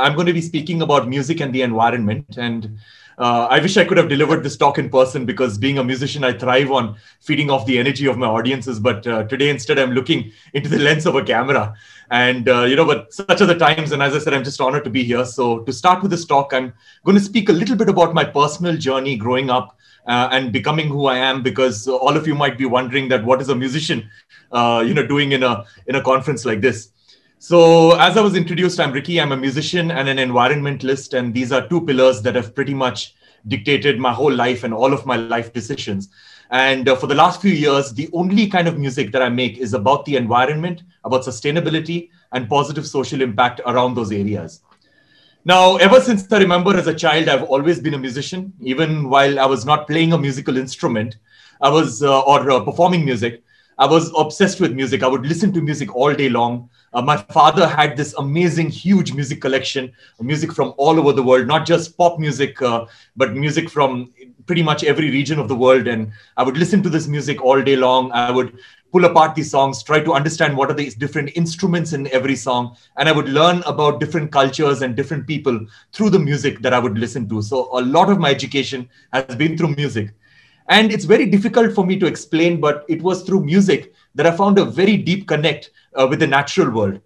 I'm going to be speaking about music and the environment. And uh, I wish I could have delivered this talk in person because being a musician, I thrive on feeding off the energy of my audiences. But uh, today, instead, I'm looking into the lens of a camera. And, uh, you know, but such are the times. And as I said, I'm just honored to be here. So, to start with this talk, I'm going to speak a little bit about my personal journey growing up. Uh, and becoming who I am, because all of you might be wondering that what is a musician, uh, you know, doing in a in a conference like this. So, as I was introduced, I'm Ricky. I'm a musician and an environmentalist, and these are two pillars that have pretty much dictated my whole life and all of my life decisions. And uh, for the last few years, the only kind of music that I make is about the environment, about sustainability, and positive social impact around those areas. Now, ever since I remember as a child, I've always been a musician. Even while I was not playing a musical instrument, I was uh, or uh, performing music. I was obsessed with music. I would listen to music all day long. Uh, my father had this amazing, huge music collection, music from all over the world, not just pop music, uh, but music from pretty much every region of the world. And I would listen to this music all day long. I would pull apart these songs, try to understand what are these different instruments in every song. And I would learn about different cultures and different people through the music that I would listen to. So a lot of my education has been through music. And it's very difficult for me to explain, but it was through music that I found a very deep connect uh, with the natural world.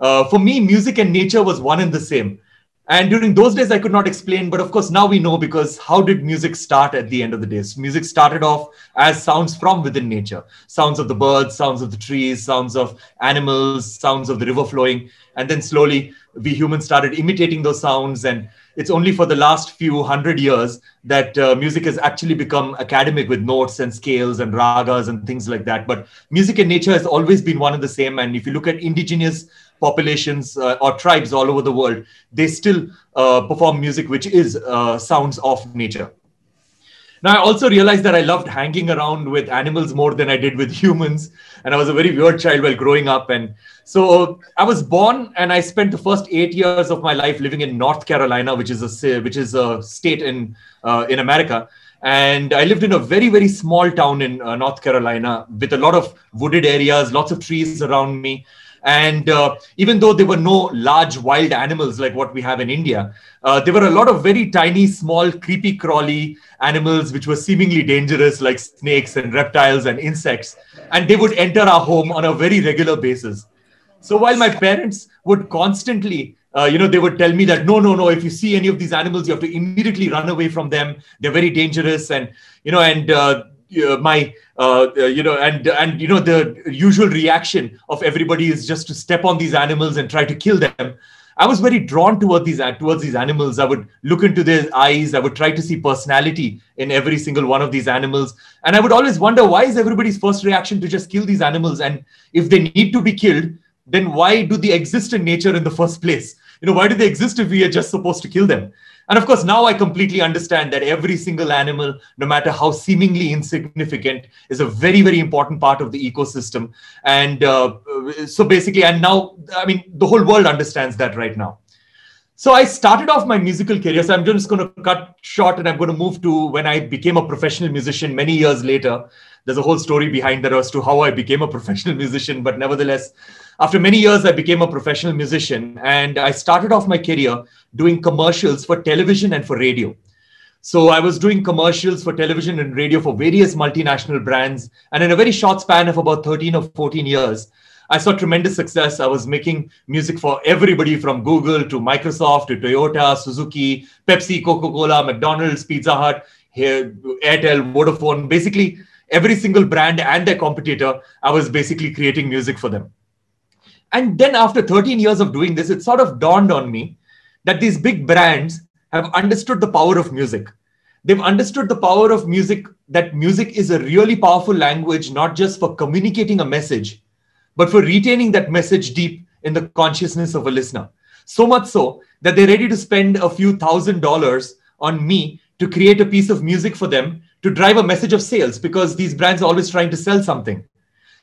Uh, for me, music and nature was one and the same. And during those days, I could not explain, but of course, now we know because how did music start at the end of the day? So music started off as sounds from within nature sounds of the birds, sounds of the trees, sounds of animals, sounds of the river flowing. And then slowly, we humans started imitating those sounds and it's only for the last few hundred years that uh, music has actually become academic with notes and scales and ragas and things like that. But music and nature has always been one and the same. And if you look at indigenous populations uh, or tribes all over the world, they still uh, perform music which is uh, sounds of nature. Now, I also realized that I loved hanging around with animals more than I did with humans. And I was a very weird child while growing up. And so I was born and I spent the first eight years of my life living in North Carolina, which is a, which is a state in, uh, in America. And I lived in a very, very small town in uh, North Carolina with a lot of wooded areas, lots of trees around me. And uh, even though there were no large wild animals like what we have in India, uh, there were a lot of very tiny, small, creepy, crawly animals which were seemingly dangerous, like snakes and reptiles and insects. And they would enter our home on a very regular basis. So while my parents would constantly uh, you know, they would tell me that no, no, no. If you see any of these animals, you have to immediately run away from them. They're very dangerous, and you know, and uh, uh, my uh, uh, you know and and you know the usual reaction of everybody is just to step on these animals and try to kill them i was very drawn toward these uh, towards these animals i would look into their eyes i would try to see personality in every single one of these animals and i would always wonder why is everybody's first reaction to just kill these animals and if they need to be killed then why do they exist in nature in the first place you know why do they exist if we are just supposed to kill them and of course, now I completely understand that every single animal, no matter how seemingly insignificant, is a very, very important part of the ecosystem. And uh, so basically, and now, I mean, the whole world understands that right now. So I started off my musical career. So I'm just going to cut short and I'm going to move to when I became a professional musician many years later. There's a whole story behind that as to how I became a professional musician, but nevertheless, after many years, I became a professional musician and I started off my career doing commercials for television and for radio. So I was doing commercials for television and radio for various multinational brands. And in a very short span of about 13 or 14 years, I saw tremendous success. I was making music for everybody from Google to Microsoft to Toyota, Suzuki, Pepsi, Coca Cola, McDonald's, Pizza Hut, here, Airtel, Vodafone, basically every single brand and their competitor. I was basically creating music for them. And then after 13 years of doing this, it sort of dawned on me that these big brands have understood the power of music. They've understood the power of music, that music is a really powerful language, not just for communicating a message, but for retaining that message deep in the consciousness of a listener. So much so that they're ready to spend a few thousand dollars on me to create a piece of music for them to drive a message of sales because these brands are always trying to sell something.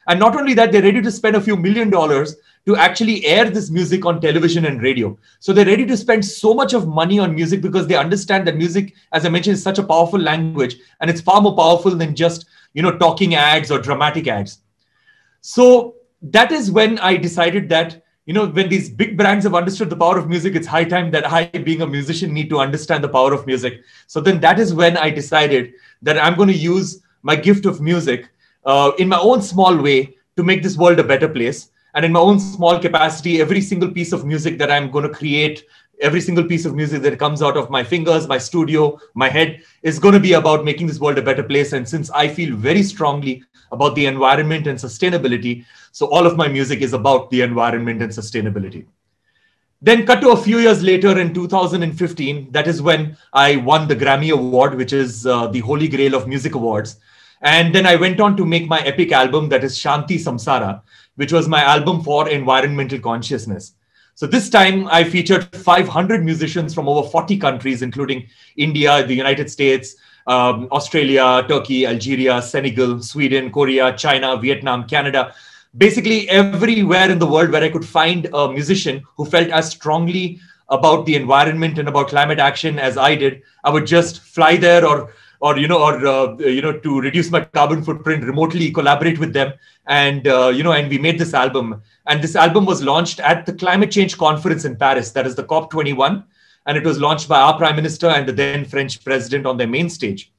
And not only that, they're ready to spend a few million dollars to actually air this music on television and radio. So they're ready to spend so much of money on music because they understand that music, as I mentioned, is such a powerful language and it's far more powerful than just, you know, talking ads or dramatic ads. So that is when I decided that, you know, when these big brands have understood the power of music, it's high time that I, being a musician, need to understand the power of music. So then that is when I decided that I'm going to use my gift of music uh, in my own small way to make this world a better place and in my own small capacity every single piece of music that i'm going to create every single piece of music that comes out of my fingers my studio my head is going to be about making this world a better place and since i feel very strongly about the environment and sustainability so all of my music is about the environment and sustainability then cut to a few years later in 2015 that is when i won the grammy award which is uh, the holy grail of music awards and then i went on to make my epic album that is shanti samsara which was my album for environmental consciousness. So this time I featured 500 musicians from over 40 countries, including India, the United States, um, Australia, Turkey, Algeria, Senegal, Sweden, Korea, China, Vietnam, Canada. Basically, everywhere in the world where I could find a musician who felt as strongly about the environment and about climate action as I did, I would just fly there or or you know, or uh, you know, to reduce my carbon footprint remotely, collaborate with them, and uh, you know, and we made this album. And this album was launched at the climate change conference in Paris, that is the COP 21, and it was launched by our prime minister and the then French president on their main stage.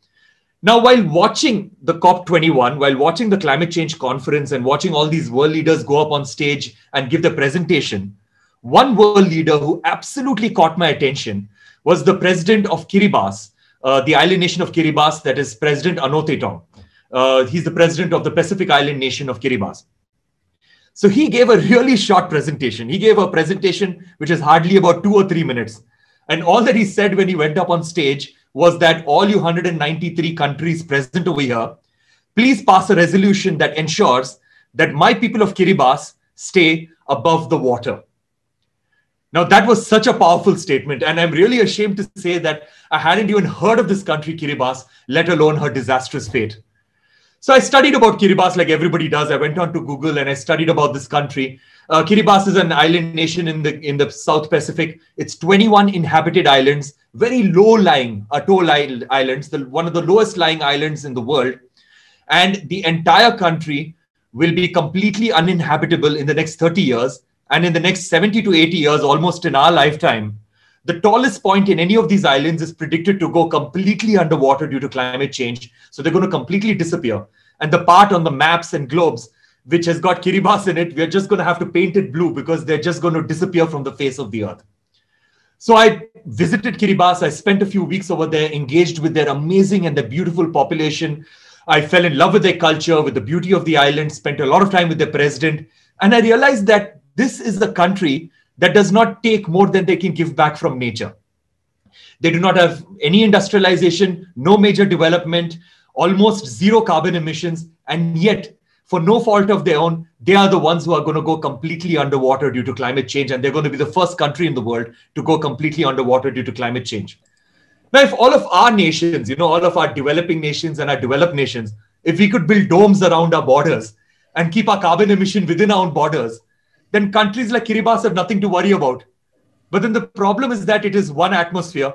Now, while watching the COP21, while watching the climate change conference and watching all these world leaders go up on stage and give the presentation, one world leader who absolutely caught my attention was the president of Kiribati, uh, the island nation of Kiribati, that is President Anote Tong. Uh, he's the president of the Pacific Island nation of Kiribati. So he gave a really short presentation. He gave a presentation which is hardly about two or three minutes. And all that he said when he went up on stage was that all you 193 countries present over here, please pass a resolution that ensures that my people of Kiribati stay above the water. Now, that was such a powerful statement, and I'm really ashamed to say that I hadn't even heard of this country, Kiribati, let alone her disastrous fate. So I studied about Kiribati like everybody does. I went on to Google and I studied about this country. Uh, Kiribati is an island nation in the in the South Pacific. It's 21 inhabited islands, very low-lying atoll uh, islands, the, one of the lowest-lying islands in the world, and the entire country will be completely uninhabitable in the next 30 years and in the next 70 to 80 years, almost in our lifetime, the tallest point in any of these islands is predicted to go completely underwater due to climate change. So they're going to completely disappear. And the part on the maps and globes which has got Kiribati in it, we're just going to have to paint it blue because they're just going to disappear from the face of the earth. So I visited Kiribati. I spent a few weeks over there, engaged with their amazing and their beautiful population. I fell in love with their culture, with the beauty of the island, spent a lot of time with their president. And I realized that this is a country that does not take more than they can give back from nature. They do not have any industrialization, no major development, almost zero carbon emissions, and yet, for no fault of their own, they are the ones who are going to go completely underwater due to climate change, and they're going to be the first country in the world to go completely underwater due to climate change. Now, if all of our nations, you know, all of our developing nations and our developed nations, if we could build domes around our borders and keep our carbon emission within our own borders, then countries like Kiribati have nothing to worry about. But then the problem is that it is one atmosphere,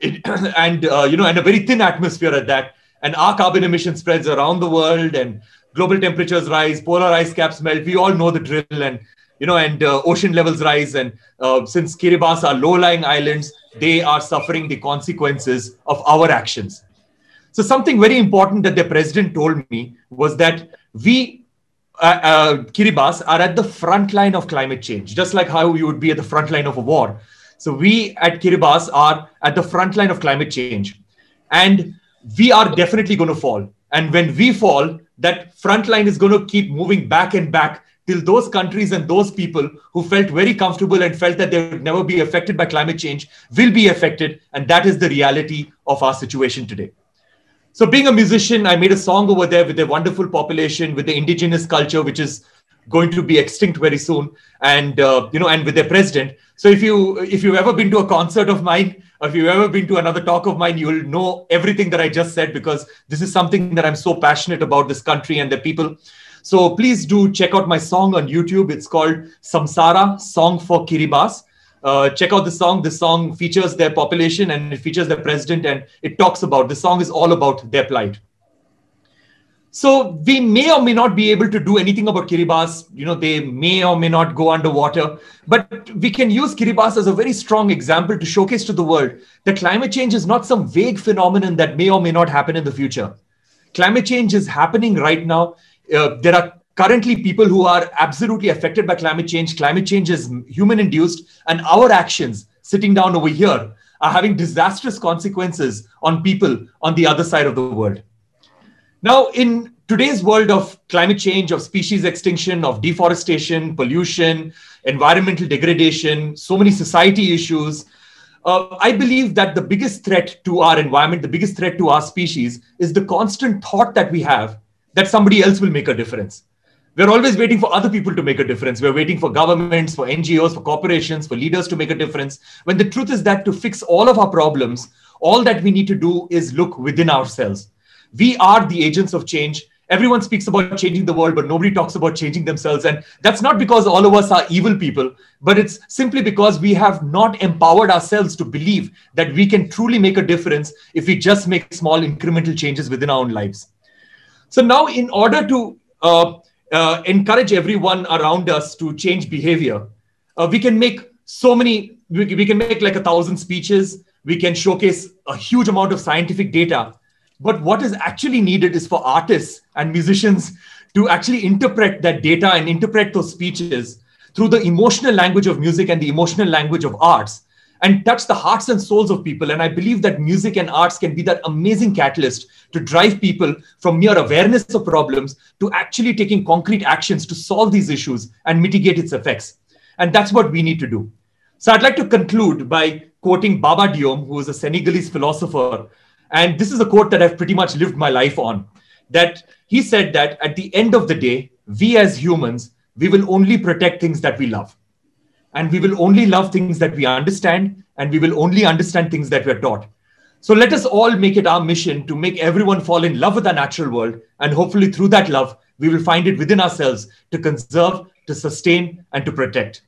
it, and uh, you know, and a very thin atmosphere at that. And our carbon emission spreads around the world, and global temperatures rise, polar ice caps melt. We all know the drill, and you know, and uh, ocean levels rise. And uh, since Kiribati are low-lying islands, they are suffering the consequences of our actions. So something very important that the president told me was that we uh, uh Kiribati are at the front line of climate change, just like how you would be at the front line of a war. So we at Kiribati are at the front line of climate change, and we are definitely going to fall. And when we fall, that front line is going to keep moving back and back till those countries and those people who felt very comfortable and felt that they would never be affected by climate change will be affected. And that is the reality of our situation today so being a musician, I made a song over there with a wonderful population, with the indigenous culture, which is going to be extinct very soon, and uh, you know, and with their president. So if you if you've ever been to a concert of mine, or if you've ever been to another talk of mine, you'll know everything that I just said because this is something that I'm so passionate about this country and the people. So please do check out my song on YouTube. It's called Samsara Song for Kiribati uh, check out the song. This song features their population and it features their president, and it talks about this song is all about their plight. So we may or may not be able to do anything about Kiribati. You know, they may or may not go underwater, but we can use Kiribati as a very strong example to showcase to the world that climate change is not some vague phenomenon that may or may not happen in the future. Climate change is happening right now. Uh, there are currently people who are absolutely affected by climate change climate change is human induced and our actions sitting down over here are having disastrous consequences on people on the other side of the world now in today's world of climate change of species extinction of deforestation pollution environmental degradation so many society issues uh, I believe that the biggest threat to our environment, the biggest threat to our species, is the constant thought that we have that somebody else will make a difference. We're always waiting for other people to make a difference. We're waiting for governments, for NGOs, for corporations, for leaders to make a difference. When the truth is that to fix all of our problems, all that we need to do is look within ourselves. We are the agents of change. Everyone speaks about changing the world, but nobody talks about changing themselves. And that's not because all of us are evil people, but it's simply because we have not empowered ourselves to believe that we can truly make a difference if we just make small incremental changes within our own lives. So, now, in order to uh, uh, encourage everyone around us to change behavior. Uh, we can make so many, we, we can make like a thousand speeches, we can showcase a huge amount of scientific data. But what is actually needed is for artists and musicians to actually interpret that data and interpret those speeches through the emotional language of music and the emotional language of arts and touch the hearts and souls of people. And I believe that music and arts can be that amazing catalyst to drive people from mere awareness of problems to actually taking concrete actions to solve these issues and mitigate its effects. And that's what we need to do. So I'd like to conclude by quoting Baba Diom, who is a Senegalese philosopher. And this is a quote that I've pretty much lived my life on that he said that at the end of the day, we as humans, we will only protect things that we love and we will only love things that we understand and we will only understand things that we're taught so let us all make it our mission to make everyone fall in love with our natural world and hopefully through that love we will find it within ourselves to conserve to sustain and to protect